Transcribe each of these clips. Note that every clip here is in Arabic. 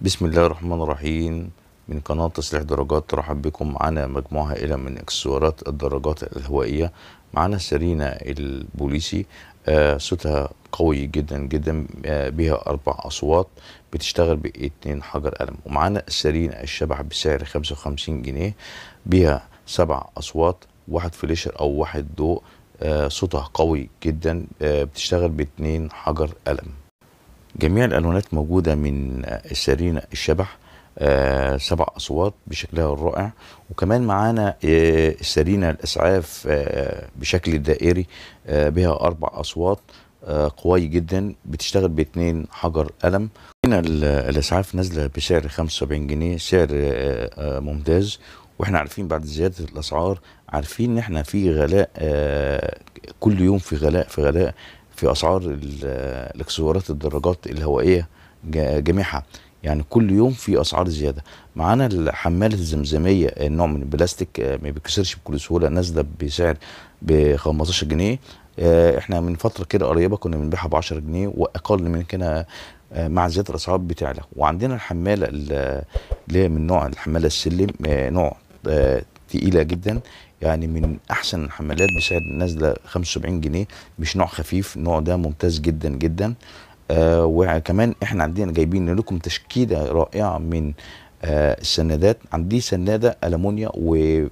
بسم الله الرحمن الرحيم من قناة تصليح درجات ترحب بكم معنا مجموعة إلى من إكسسوارات الدراجات الهوائية معنا سرينا البوليسي آه صوتها قوي جدا جدا آه بها أربع أصوات بتشتغل باتنين حجر قلم ومعانا سيرينا الشبح بسعر 55 جنيه بها سبع أصوات واحد فليشر أو واحد ضوء آه صوتها قوي جدا آه، بتشتغل باتنين حجر قلم جميع الألوانات موجودة من السرينة الشبح آه، سبع أصوات بشكلها الرائع وكمان معانا آه السرينة الأسعاف آه، بشكل دائري آه، بها أربع أصوات قوي جدا بتشتغل باثنين حجر قلم هنا الأسعاف نازلة بسعر 75 جنيه سعر ممتاز واحنا عارفين بعد زياده الاسعار عارفين ان احنا في غلاء كل يوم في غلاء في غلاء في اسعار الاكسسوارات الدراجات الهوائيه جميعها يعني كل يوم في اسعار زياده معانا الحماله الزمزميه النوع من البلاستيك آه، ما بيكسرش بكل سهوله نازله بسعر ب 15 جنيه آه، احنا من فتره كده قريبه كنا بنبيعها ب 10 جنيه واقل من كده آه، مع زياده الاسعار بتعلى وعندنا الحماله اللي هي من نوع الحماله السلم نوع تقيله جدا يعني من احسن الحملات بسعر نازله 75 جنيه مش نوع خفيف النوع ده ممتاز جدا جدا آه وكمان احنا عندنا جايبين لكم تشكيله رائعه من آه السنادات عندي سناده المونيا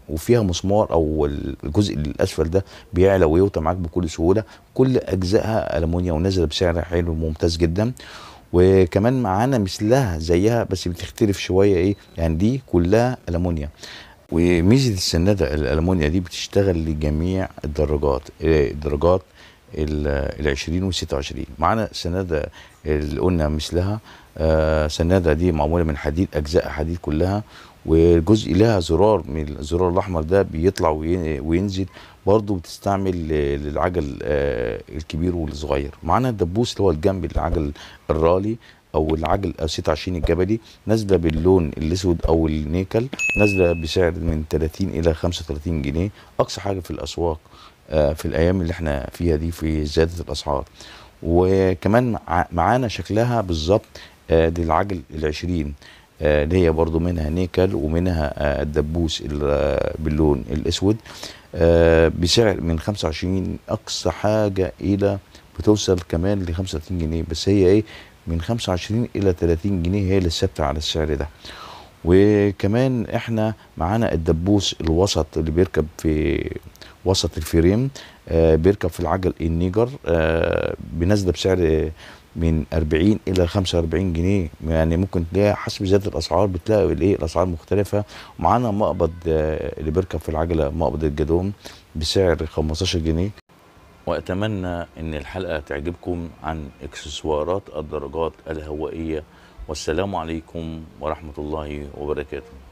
وفيها مسمار او الجزء الاسفل ده بيعلى ويوطى معاك بكل سهوله كل اجزائها المونيا ونازله بسعر حلو وممتاز جدا وكمان معانا مثلها زيها بس بتختلف شويه ايه يعني دي كلها المونيا وميزه السناده الالمونيا دي بتشتغل لجميع الدرجات آه، الدرجات ال 20 وال 26 معانا سناده اللي قلنا مثلها آه، سناده دي معموله من حديد اجزاء حديد كلها وجزء لها زرار من الزرار الاحمر ده بيطلع وينزل برضه بتستعمل للعجل آه، الكبير والصغير معانا الدبوس اللي هو الجنب العجل الرالي او العجل 26 الجبلي نازله باللون الاسود او النيكل نازله بسعر من 30 الى 35 جنيه اقصى حاجه في الاسواق آه، في الايام اللي احنا فيها دي في زياده الاسعار وكمان معانا شكلها بالظبط آه، دي العجل العشرين آه، اللي هي برضو منها نيكل ومنها الدبوس باللون الاسود بسعر من 25 اقصى حاجه الى بتوصل كمان ل 35 جنيه بس هي ايه من 25 الى 30 جنيه هي اللي ثابته على السعر ده وكمان احنا معانا الدبوس الوسط اللي بيركب في وسط الفريم آه بيركب في العجل النيجر آه بنازله بسعر من 40 الى 45 جنيه يعني ممكن تلاقي حسب زياده الاسعار بتلاقي الايه الاسعار مختلفه ومعانا مقبض آه اللي بيركب في العجله مقبض الجدوم بسعر 15 جنيه وأتمنى أن الحلقة تعجبكم عن إكسسوارات الدرجات الهوائية والسلام عليكم ورحمة الله وبركاته